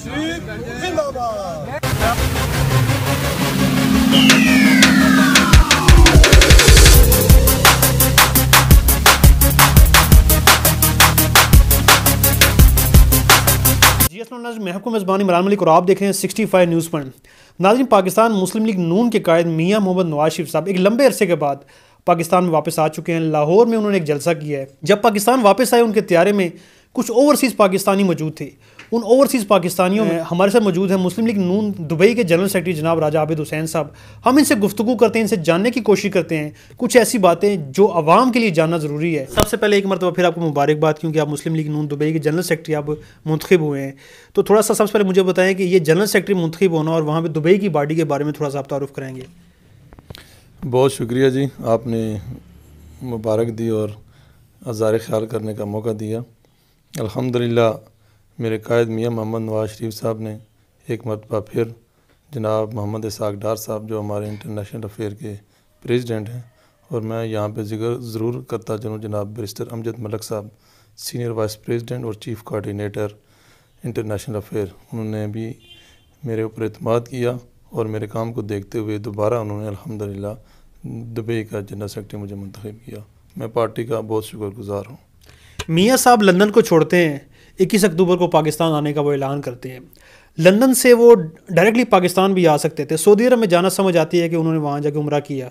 शरीफ जिंदाबाद मेज़बान इमरान मलिक और आप देख रहे हैं सिक्सटी फाइव न्यूज़ पर नाजिम पाकिस्तान मुस्लिम लीग नून के कायद मियाँ मोहम्मद नवाज शरीफ साहब एक लंबे अरसे के बाद पाकिस्तान में वापस आ चुके हैं लाहौर में उन्होंने एक जलसा किया है जब पाकिस्तान वापस आए उनके त्यारे में कुछ ओवरसीज़ पाकिस्तानी मौजूद थे उन ओवरसीज़ पाकिस्तानियों में हमारे साथ मौजूद है मुस्लिम लीग नून दुबई के जनरल सेक्रेटरी जनाब राजा आबिद हुसैन साहब हम इनसे गुफ्तु करते हैं इनसे जानने की कोशिश करते हैं कुछ ऐसी बातें जो आवाम के लिए जानना ज़रूरी है सबसे पहले एक मरतबा फिर आपको मुबारकबाद क्योंकि आप मुस्लिम लीग नून दुबई के जनरल सेक्रेटरी आप मुंतब हुए हैं तो थोड़ा सा सबसे पहले मुझे बताएं कि ये जनरल सेक्रेटरी मुंतब होना और वहाँ पर दुबई की बाडी के बारे में थोड़ा सा आप तारुफ कराएंगे बहुत शुक्रिया जी आपने मुबारक दी और हजार ख्याल करने का मौका दिया अल्हम्दुलिल्लाह मेरे कायद मियाँ मोहम्मद नवाज शरीफ साहब ने एक मरतबा फिर जनाब मोहम्मद इसाक डार साहब जो हमारे इंटरनेशनल अफेयर के प्रेसिडेंट हैं और मैं यहाँ पे जिक्र ज़रूर करता चलूँ जनाब बरिस्टर अमजद मलक साहब सीनियर वाइस प्रेसिडेंट और चीफ कोऑर्डिनेटर इंटरनेशनल अफेयर उन्होंने भी मेरे ऊपर अतमाद किया और मेरे काम को देखते हुए दोबारा उन्होंने अलहमदिल्ला दुबई का जनरल सेक्रेटरी मुझे मंतखब किया मैं पार्टी का बहुत शुक्रगुजार हूँ मियाँ साहब लंदन को छोड़ते हैं इक्कीस अक्टूबर को पाकिस्तान आने का वो ऐलान करते हैं लंदन से वो डायरेक्टली पाकिस्तान भी आ सकते थे सऊदी अरब में जाना समझ आती है कि उन्होंने वहाँ जाके उम्र किया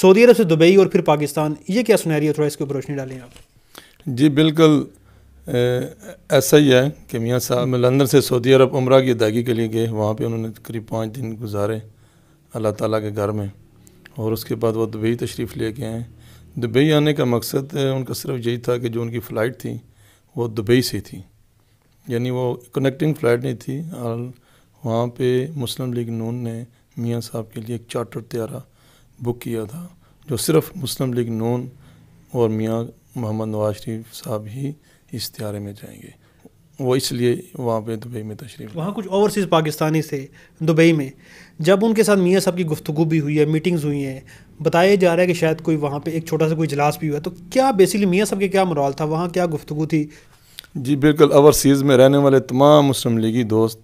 सऊदी अरब से दुबई और फिर पाकिस्तान ये क्या सुनहरी थोड़ा इसके ऊपर रोशनी डालें आप जी बिल्कुल ऐसा ही है कि मियाँ साहब लंदन से सऊदी अरब उम्र की अदायगी के लिए गए वहाँ पर उन्होंने करीब पाँच दिन गुजारे अल्लाह ताली के घर में और उसके बाद वो दुबई तशरीफ़ ले गए हैं दुबई आने का मकसद उनका सिर्फ यही था कि जो उनकी फ़्लाइट थी वो दुबई से थी यानी वो कनेक्टिंग फ्लाइट नहीं थी और वहाँ पे मुस्लिम लीग नून ने मियाँ साहब के लिए एक चार्टर तैयारा बुक किया था जो सिर्फ मुस्लिम लीग नून और मियाँ मोहम्मद नवाज शरीफ साहब ही इस त्यारे में जाएंगे वो इसलिए वहाँ पे दुबई में तशरीफ वहाँ कुछ ओवरसीज़ पाकिस्तानी से दुबई में जब उनके साथ मियाँ साहब की गुफ्तु भी हुई है मीटिंग्स हुई हैं बताया जा रहा है कि शायद कोई वहाँ पे एक छोटा सा कोई इजलास भी हुआ तो क्या बेसिकली मियाँ साहब के क्या मराल था वहाँ क्या गुफ्तु थी जी बिल्कुल ओवरसीज़ में रहने वाले तमाम मुस्लिम लीगी दोस्त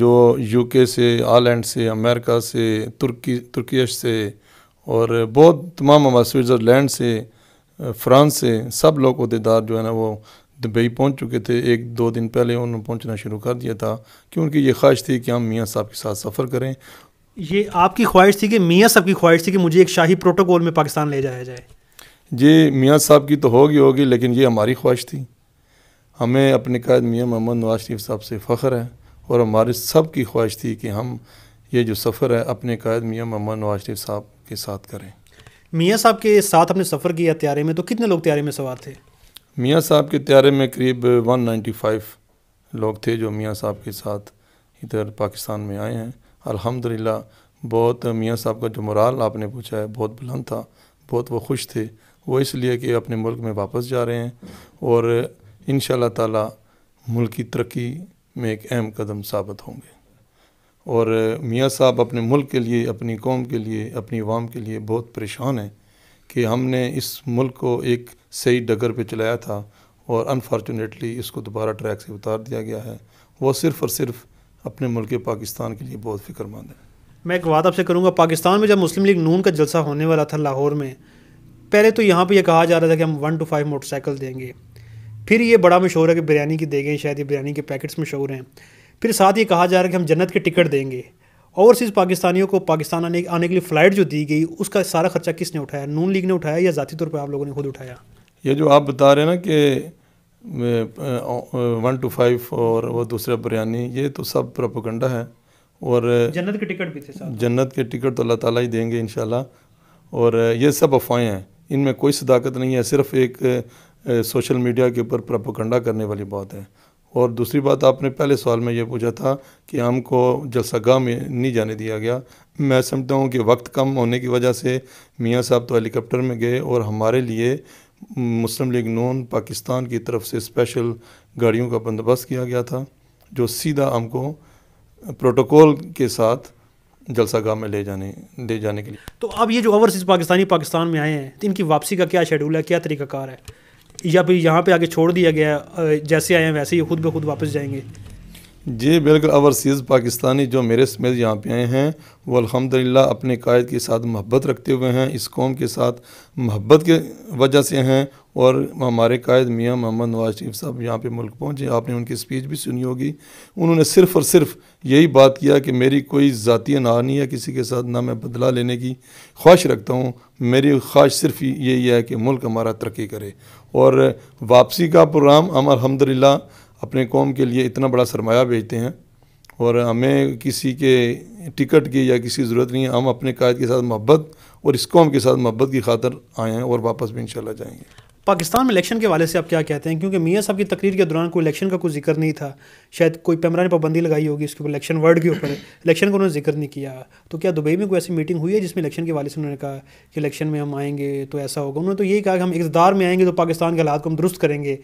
जो यूके से आयरलैंड से अमेरिका से तुर्की तुर्कीश से और बहुत तमाम हमारे स्विट्ज़रलैंड से फ्रांस से सब लोग अहदेदार जो है ना वो दुबई पहुंच चुके थे एक दो दिन पहले उन्होंने पहुंचना शुरू कर दिया था कि उनकी ये ख्वाहिश थी कि हम मियाँ साहब के साथ सफ़र करें ये आपकी ख्वाहिश थी कि मियाँ साहब की ख्वाहिश थी कि मुझे एक शाही प्रोटोकॉल में पाकिस्तान ले जाया जाए जी मियाँ साहब की तो होगी होगी लेकिन ये हमारी ख्वाहिश थी हमें अपने कायद मियाँ मोहम्मद नवाज शरीफ साहब से फ़ख्र है और हमारे सब की ख्वाहिश थी कि हम ये जो सफ़र है अपने कायद मियाँ मोहम्मद नवाज शरीफ साहब के साथ करें मियाँ साहब के साथ अपने सफ़र किया त्यारे में तो कितने लोग त्यारे में सवार थे मियाँ साहब के त्यारे में करीब 195 लोग थे जो मियाँ साहब के साथ इधर पाकिस्तान में आए हैं अल्हम्दुलिल्लाह बहुत मियाँ साहब का जो मुराल आपने पूछा है बहुत बुलंद था बहुत वो खुश थे वो इसलिए कि अपने मुल्क में वापस जा रहे हैं और इन शाह मुल्क की तरक्की में एक अहम कदम साबित होंगे और मियाँ साहब अपने मुल्क के लिए अपनी कौम के लिए अपनी आवाम के लिए बहुत परेशान हैं कि हमने इस मुल्क को एक सही डगर पर चलाया था और अनफॉर्चुनेटली इसको दोबारा ट्रैक से उतार दिया गया है वो सिर्फ़ और सिर्फ अपने मुल्क पाकिस्तान के लिए बहुत फिक्रमंद है मैं एक बात आपसे करूँगा पाकिस्तान में जब मुस्लिम लीग नून का जलसा होने वाला था लाहौर में पहले तो यहाँ पर यह कहा जा रहा था कि हम वन टू फाइव मोटरसाइकिल देंगे फिर ये बड़ा मशहूर है कि बिरयानी की देंगे शायद ये बिरयानी के पैकेट्स मशहूर हैं फिर साथ ये कहा जा रहा है कि हम जन्नत के टिकट देंगे ओवरसीज़ पाकिस्तानियों को पाकिस्तान आने आने के लिए फ़्लाइट जो दी गई उसका सारा खर्चा किसने उठाया नून लीग ने उठाया या ज़ाती तौर पर आप लोगों ने खुद उठाया ये जो आप बता रहे हैं ना कि वन टू फाइव और वो दूसरा बिरयानी ये तो सब प्रोपोगंडा है और जन्नत के टिकट भी थे साथ जन्नत के टिकट तो अल्लाह ताला ही देंगे इन और ये सब अफवाहें हैं इनमें कोई सदाकत नहीं है सिर्फ़ एक सोशल मीडिया के ऊपर प्रपोकंडा करने वाली बात है और दूसरी बात आपने पहले सवाल में ये पूछा था कि हमको जलसागाह में नहीं जाने दिया गया मैं समझता हूँ कि वक्त कम होने की वजह से मियाँ साहब तो हेलीकॉप्टर में गए और हमारे लिए मुस्लिम लीग नून पाकिस्तान की तरफ से स्पेशल गाड़ियों का बंदोबस्त किया गया था जो सीधा हमको प्रोटोकॉल के साथ जलसागाह में ले जाने ले जाने के लिए तो अब ये जो ओवरसीज़ पाकिस्तानी पाकिस्तान में आए हैं तो इनकी वापसी का क्या शेड्यूल है क्या तरीकाकार है या भी यहाँ पे आके छोड़ दिया गया जैसे आए हैं वैसे ही खुद ब खुद वापस जाएंगे जी बिल्कुल अवरसीज पाकिस्तानी जो मेरे समेत यहाँ पे आए हैं वो अलहमदिल्ला अपने कायद के साथ मोहब्बत रखते हुए हैं इस कौम के साथ मोहब्बत के वजह से हैं और हमारे कायद मियाँ मोहम्मद नवाज शरीफ साहब यहाँ पे मुल्क पहुँचे आपने उनकी स्पीच भी सुनी होगी उन्होंने सिर्फ़ और सिर्फ यही बात किया कि मेरी कोई ज़ाती ना नहीं है किसी के साथ ना मैं बदला लेने की ख्वाहिश रखता हूँ मेरी ख्वाहिश सिर्फ यही है कि मुल्क हमारा तरक्की करे और वापसी का प्रोग्राम हम अलहमदिल्ला अपने कौम के लिए इतना बड़ा सरमाया भेजते हैं और हमें किसी के टिकट की या किसी ज़रूरत नहीं है हम अपने कायद के साथ मोहब्बत और इस कौम के साथ मोहब्बत की खातर आए हैं और वापस भी इन जाएंगे पाकिस्तान में इलेक्शन के वाले से आप क्या कहते हैं क्योंकि मियाँ साहब की तकरीर के दौरान कोई इलेक्शन का कोई जिक्र नहीं था शायद कोई पैमरा ने पाबंदी लगाई होगी इसके ऊपर इलेक्शन वर्ड के ऊपर इलेक्शन का उन्होंने जिक्र नहीं किया तो क्या दुबई में कोई ऐसी मीटिंग हुई है जिसमें इलेक्शन के वाले से उन्होंने कहा कि इलेक्शन में हम आएंगे तो ऐसा होगा उन्होंने तो यही कहा कि हम इकतदार में आएंगे तो पाकिस्तान के हालात को हम दुरुस्त करेंगे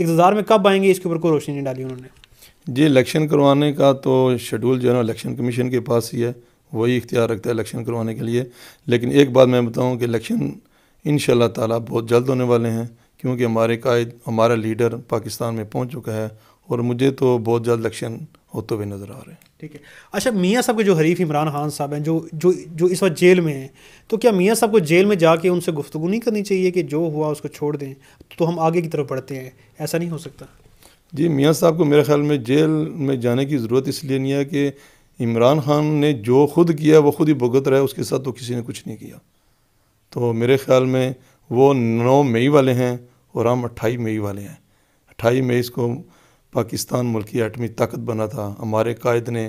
इकतदार में कब आएंगे इसके ऊपर कोई रोशनी नहीं डाली उन्होंने जी इलेक्शन करवाने का तो शेड्यूल जो है ना इलेक्शन कमीशन के पास ही है वही इख्तियार रखता है इलेक्शन करवाने के लिए लेकिन एक बात मैं बताऊं कि इलेक्शन इन ताला बहुत जल्द होने वाले हैं क्योंकि हमारे कायद हमारा लीडर पाकिस्तान में पहुंच चुका है और मुझे तो बहुत जल्द इलेक्शन होते हुए नज़र आ रहे हैं ठीक है अच्छा मियाँ साहब के जो हरीफ इमरान खान साहब हैं जो जो जो इस वक्त जेल में हैं तो क्या मियाँ साहब को जेल में जाके उनसे गुफ्तु नहीं करनी चाहिए कि जो हुआ उसको छोड़ दें तो हम आगे की तरफ बढ़ते हैं ऐसा नहीं हो सकता जी मियाँ साहब को मेरे ख्याल में जेल में जाने की ज़रूरत इसलिए नहीं है कि इमरान खान ने जो खुद किया वो खुद ही भुगत रहा है उसके साथ तो किसी ने कुछ नहीं किया तो मेरे ख्याल में वो नौ मई वाले हैं और हम अट्ठाईस मई वाले हैं अट्ठाईस मई इसको पाकिस्तान मुल्क की ताकत बना था हमारे कायद ने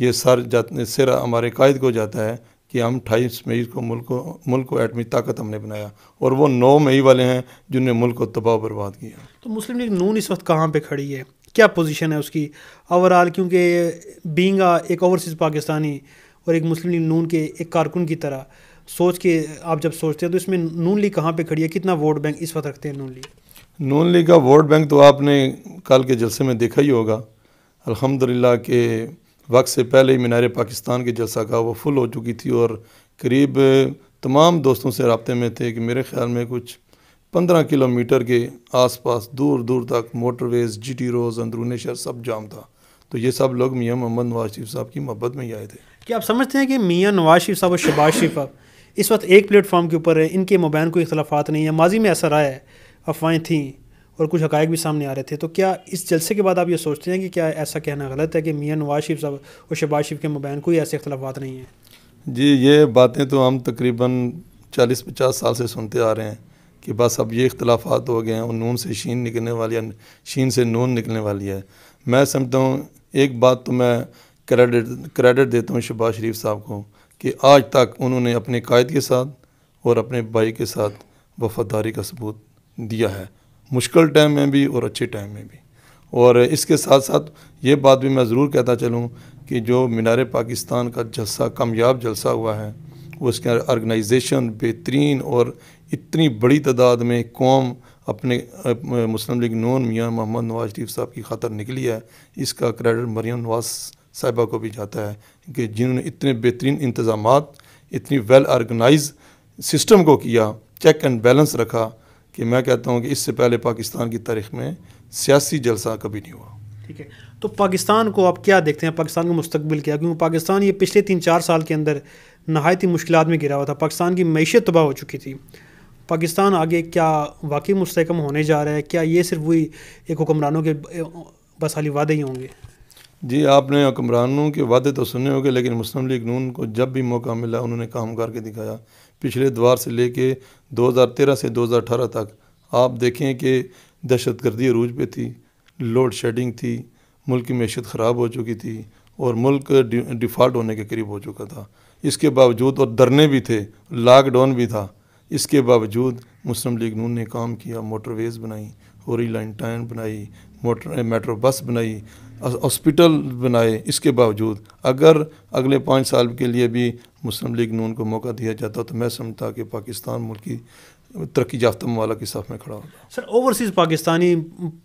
ये सर जाते सिर हमारे कायद को जाता है कि हम अट्ठाईस मई को मुल्क को मुल्क को एटमी ताकत हमने बनाया और वो नौ मई वाले हैं जिनने मुल्क को तबाह बर्बाद किया तो मुस्लिम लीग नून इस वक्त कहाँ पर खड़ी है क्या पोजीशन है उसकी ओवरऑल क्योंकि बींग एक ओवरसीज़ पाकिस्तानी और एक मुस्लिम लीग नून के एक कारकुन की तरह सोच के आप जब सोचते हैं तो इसमें नून लीग कहाँ पर खड़ी है कितना वोट बैंक इस वक्त रखते हैं नून लीग नून लीग का वोट बैंक तो आपने कल के जलसे में देखा ही होगा अल्हम्दुलिल्लाह के वक्त से पहले ही मीनार पाकिस्तान के जलसा का वो फुल हो चुकी थी और करीब तमाम दोस्तों से रबते में थे कि मेरे ख्याल में कुछ पंद्रह किलोमीटर के आसपास दूर दूर तक मोटरवेज़ जी टी रोज़ अंदरून शहर सब जाम था तो ये सब लोग मियाँ मोहम्मद नवाज शरीफ साहब की मोहब्बत में ही आए थे क्या आप समझते हैं कि मियाँ नवाज शरीफ साहब और शबाज शरीफ साहब इस वक्त एक प्लेटफॉर्म के ऊपर है इनके मुबैन कोई इख्लाफात नहीं है माजी में ऐसा रहा है अफवाहें थीं और कुछ हकायक भी सामने आ रहे थे तो क्या इस जलसे के बाद आप ये सोचते हैं कि क्या ऐसा कहना गलत है कि मियाँ नवाज शरीफ साहब और शहबाज शरीफ के मुबैन कोई ऐसे इख्लाफात नहीं हैं जी ये बातें तो हम तकरीबन चालीस पचास साल से सुनते आ रहे हैं कि बस अब ये इख्लाफात हो गए हैं और नून से शीन निकलने वाली है शीन से नून निकलने वाली है मैं समझता हूँ एक बात तो मैं क्रेडिट क्रेडिट देता हूँ शहबाज शरीफ साहब को कि आज तक उन्होंने अपने कायद के साथ और अपने भाई के साथ वफादारी का सबूत दिया है मुश्किल टाइम में भी और अच्छे टाइम में भी और इसके साथ साथ ये बात भी मैं ज़रूर कहता चलूँ कि जो मीनार पाकिस्तान का जलसा कामयाब जलसा हुआ है उसके ऑर्गेनाइजेशन बेहतरीन और इतनी बड़ी तादाद में कौम अपने मुस्लिम लीग नून मियाँ मोहम्मद नवाज शरीफ साहब की खातर निकली है इसका क्रेडिट मरियम नवाज साहिबा को भी जाता है कि जिन्होंने इतने बेहतरीन इंतज़ाम इतनी वेल ऑर्गेनाइज सिस्टम को किया चेक एंड बैलेंस रखा कि मैं कहता हूँ कि इससे पहले पाकिस्तान की तारीख में सियासी जलसा कभी नहीं हुआ ठीक है तो पाकिस्तान को आप क्या देखते हैं पाकिस्तान का मुस्तबिल क्या क्योंकि पाकिस्तान ये पिछले तीन चार साल के अंदर नहायत ही मुश्किल में गिरा हुआ था पाकिस्तान की मीशत तबाह हो चुकी थी पाकिस्तान आगे क्या वाकई मुस्तकम होने जा रहा है क्या ये सिर्फ वही एक हुक्मरानों के बस वादे ही होंगे जी आपने हुक्मरानों के वादे तो सुने होंगे लेकिन मुस्लिम लीग नून को जब भी मौका मिला उन्होंने काम करके दिखाया पिछले द्वार से लेके 2013 से 2018 तक आप देखें कि दहशत गर्दी अरूज पे थी लोड शेडिंग थी मुल्क की मीशत ख़राब हो चुकी थी और मुल्क डिफ़ॉल्ट होने के करीब हो चुका था इसके बावजूद और धरने भी थे लॉकडाउन भी था इसके बावजूद मुस्लिम लीग नून ने काम किया मोटरवेज़ बनाई होरी लाइन टाइन बनाई मोटर मेट्रो बस बनाई हॉस्पिटल बनाए इसके बावजूद अगर अगले पाँच साल के लिए भी मुस्लिम लीग नून को मौका दिया जाता तो मैं समझता कि पाकिस्तान मुल्क की तरक्की याफ्ता ममालक के साथ में खड़ा होगा सर ओवरसीज़ पाकिस्तानी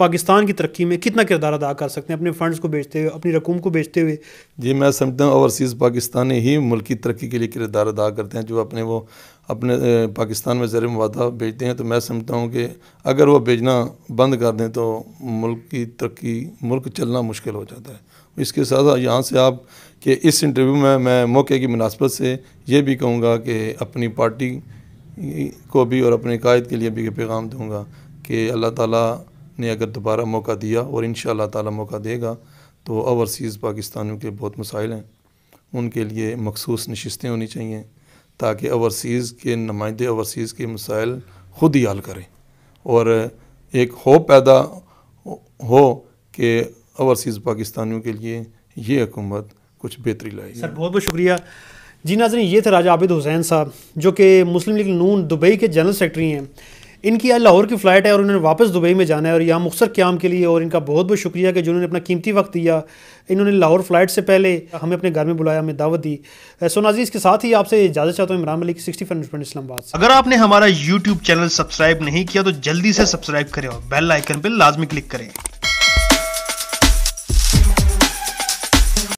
पाकिस्तान की तरक्की में कितना किरदार अदा कर सकते हैं अपने फंड्स को बेचते हुए अपनी रकूम को बेचते हुए जी मैं समझता हूँ ओवरसीज़ पाकिस्तानी ही मुल्क की तरक्की के लिए किरदार अदा करते हैं जो अपने वो अपने पाकिस्तान में ज़र मुदा भेजते हैं तो मैं समझता हूँ कि अगर वह भेजना बंद कर दें तो मुल्क की तरक्की मुल्क चलना मुश्किल हो जाता है इसके साथ यहाँ से आप कि इस इंटरव्यू में मैं मौके की मुनासबत से ये भी कहूँगा कि अपनी पार्टी को भी और अपने कायद के लिए भी पैगाम दूँगा कि अल्लाह ताला ने अगर दोबारा मौका दिया और इन ताला मौका देगा तो ओवरसीज़ पाकिस्तानियों के बहुत मसाइल हैं उनके लिए मखसूस नशस्तें होनी चाहिए ताकि ओवरसीज़ के नुमाइंदे ओवरसीज़ के मसाइल ख़ुद ही हल करें और एक होप पैदा हो कि ओवरसीज़ पाकिस्तानियों के लिए ये हुकूमत कुछ बेहतरी लाएगी सर बहुत बहुत शुक्रिया जी नाजरी ये थे राजा आबिद हुसैन साहब जो कि मुस्लिम लीग नून दुबई के जनरल सेक्रेटरी हैं इनकी लाहौर की फ़्लाइट है और उन्होंने वापस दुबई में जाना है और यहाँ मुख्तर क्याम के लिए और इनका बहुत बहुत शुक्रिया कि जिन्होंने अपना कीमती वक्त दिया इन्होंने लाहौर फ़्लाइट से पहले हमें अपने घर में बुलाया हमें दावत दी सोनाजी इसके साथ ही आपसे इजाज़त चाहता हूँ इमरान मलिक सिक्सटी फाइव इस्लामाबाद अगर आपने हमारा यूट्यूब चैनल सब्सक्राइब नहीं किया तो जल्दी से सब्सक्राइब करें और बेल आइकन पर लाजमी क्लिक करें